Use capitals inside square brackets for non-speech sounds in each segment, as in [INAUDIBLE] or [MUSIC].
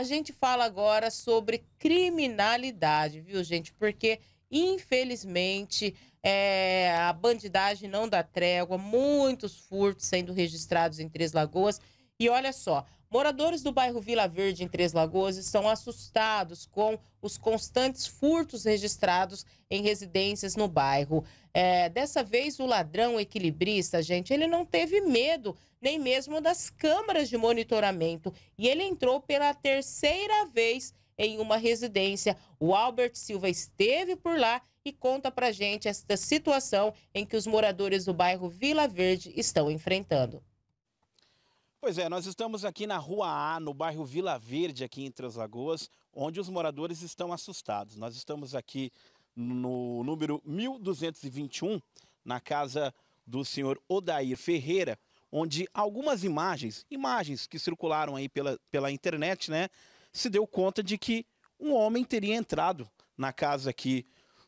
A gente fala agora sobre criminalidade, viu, gente? Porque, infelizmente, é, a bandidagem não dá trégua, muitos furtos sendo registrados em Três Lagoas. E olha só, Moradores do bairro Vila Verde, em Três Lagoas, estão assustados com os constantes furtos registrados em residências no bairro. É, dessa vez, o ladrão equilibrista, gente, ele não teve medo nem mesmo das câmaras de monitoramento e ele entrou pela terceira vez em uma residência. O Albert Silva esteve por lá e conta pra gente esta situação em que os moradores do bairro Vila Verde estão enfrentando. Pois é, nós estamos aqui na Rua A, no bairro Vila Verde, aqui em Três Lagoas, onde os moradores estão assustados. Nós estamos aqui no número 1221, na casa do senhor Odair Ferreira, onde algumas imagens, imagens que circularam aí pela, pela internet, né, se deu conta de que um homem teria entrado na casa aqui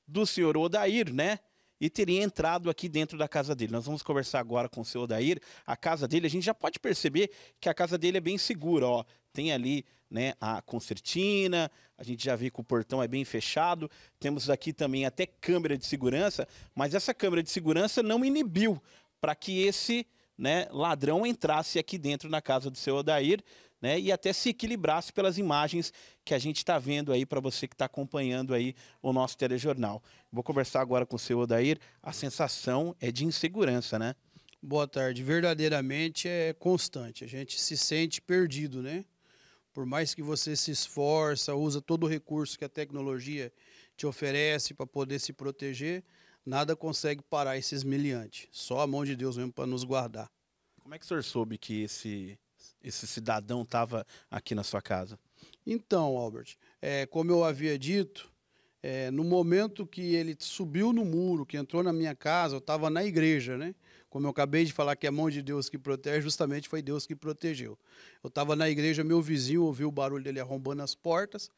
do senhor Odair, né, e teria entrado aqui dentro da casa dele. Nós vamos conversar agora com o seu Odair. A casa dele, a gente já pode perceber que a casa dele é bem segura, ó. Tem ali, né, a concertina, a gente já vê que o portão é bem fechado. Temos aqui também até câmera de segurança, mas essa câmera de segurança não inibiu para que esse, né, ladrão entrasse aqui dentro na casa do seu Odair né? E até se equilibrasse pelas imagens que a gente está vendo aí para você que está acompanhando aí o nosso telejornal. Vou conversar agora com o seu Odair. A sensação é de insegurança, né? Boa tarde. Verdadeiramente é constante. A gente se sente perdido, né? Por mais que você se esforça, usa todo o recurso que a tecnologia te oferece para poder se proteger, nada consegue parar esse esmeliante. Só a mão de Deus mesmo para nos guardar. Como é que o senhor soube que esse esse cidadão estava aqui na sua casa? Então, Albert, é, como eu havia dito, é, no momento que ele subiu no muro, que entrou na minha casa, eu estava na igreja, né? Como eu acabei de falar que é a mão de Deus que protege, justamente foi Deus que protegeu. Eu estava na igreja, meu vizinho ouviu o barulho dele arrombando as portas,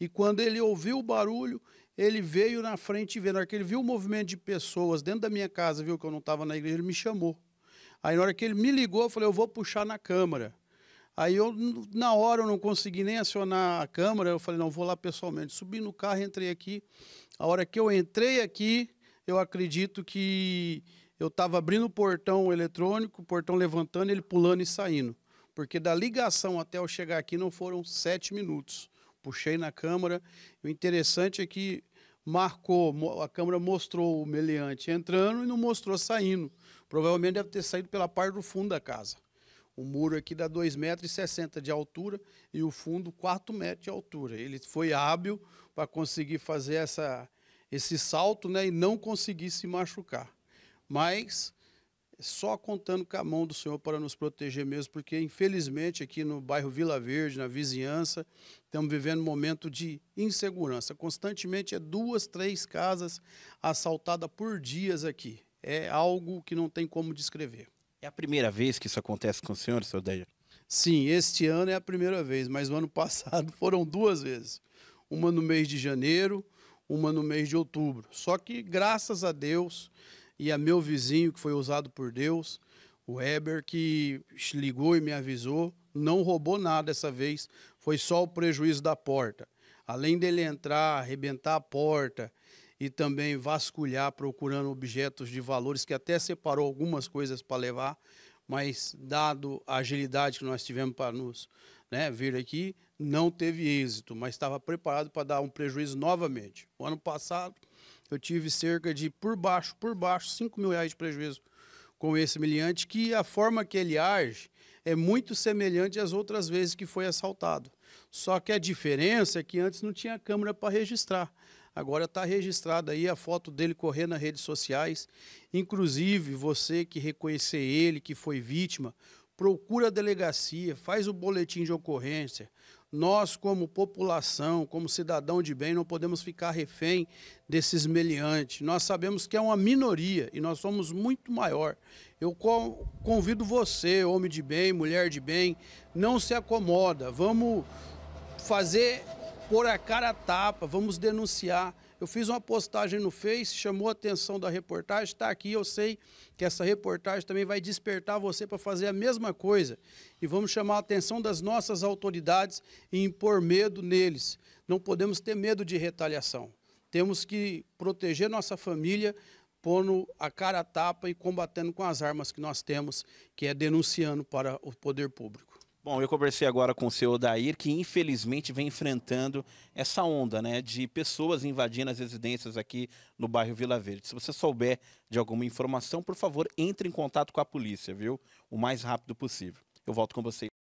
e quando ele ouviu o barulho, ele veio na frente e vendo, na hora que ele viu o movimento de pessoas dentro da minha casa, viu que eu não estava na igreja, ele me chamou. Aí na hora que ele me ligou, eu falei, eu vou puxar na câmara. Aí eu, na hora, eu não consegui nem acionar a câmera, eu falei, não, vou lá pessoalmente. Subi no carro, entrei aqui. A hora que eu entrei aqui, eu acredito que eu estava abrindo o portão eletrônico, o portão levantando, ele pulando e saindo. Porque da ligação até eu chegar aqui não foram sete minutos. Puxei na câmera. O interessante é que marcou, a câmera mostrou o meliante entrando e não mostrou saindo. Provavelmente deve ter saído pela parte do fundo da casa. O muro aqui dá 2,60 metros de altura e o fundo 4 metros de altura. Ele foi hábil para conseguir fazer essa, esse salto né, e não conseguir se machucar. Mas só contando com a mão do Senhor para nos proteger mesmo, porque infelizmente aqui no bairro Vila Verde, na vizinhança, estamos vivendo um momento de insegurança. Constantemente é duas, três casas assaltadas por dias aqui. É algo que não tem como descrever. É a primeira vez que isso acontece com o senhor, seu Deja? Sim, este ano é a primeira vez, mas no ano [LAUGHS] passado foram duas vezes. Uma no mês de janeiro, uma no mês de outubro. Só que, graças a Deus, e a meu vizinho, que foi usado por Deus, o Heber, que ligou e me avisou, não roubou nada dessa vez, foi só o prejuízo da porta. Além dele entrar, arrebentar a porta e também vasculhar procurando objetos de valores, que até separou algumas coisas para levar, mas dado a agilidade que nós tivemos para nos né, vir aqui, não teve êxito, mas estava preparado para dar um prejuízo novamente. O ano passado, eu tive cerca de, por baixo, por baixo, 5 mil reais de prejuízo com esse miliante, que a forma que ele age é muito semelhante às outras vezes que foi assaltado. Só que a diferença é que antes não tinha câmera para registrar. Agora está registrada aí a foto dele correndo nas redes sociais. Inclusive, você que reconhecer ele, que foi vítima, procura a delegacia, faz o boletim de ocorrência, nós, como população, como cidadão de bem, não podemos ficar refém desses meliantes. Nós sabemos que é uma minoria e nós somos muito maior. Eu convido você, homem de bem, mulher de bem, não se acomoda. Vamos fazer por a cara a tapa, vamos denunciar. Eu fiz uma postagem no Face, chamou a atenção da reportagem, está aqui. Eu sei que essa reportagem também vai despertar você para fazer a mesma coisa. E vamos chamar a atenção das nossas autoridades e impor medo neles. Não podemos ter medo de retaliação. Temos que proteger nossa família, pondo a cara a tapa e combatendo com as armas que nós temos, que é denunciando para o poder público. Bom, eu conversei agora com o seu Odair, que infelizmente vem enfrentando essa onda né, de pessoas invadindo as residências aqui no bairro Vila Verde. Se você souber de alguma informação, por favor, entre em contato com a polícia, viu? O mais rápido possível. Eu volto com você.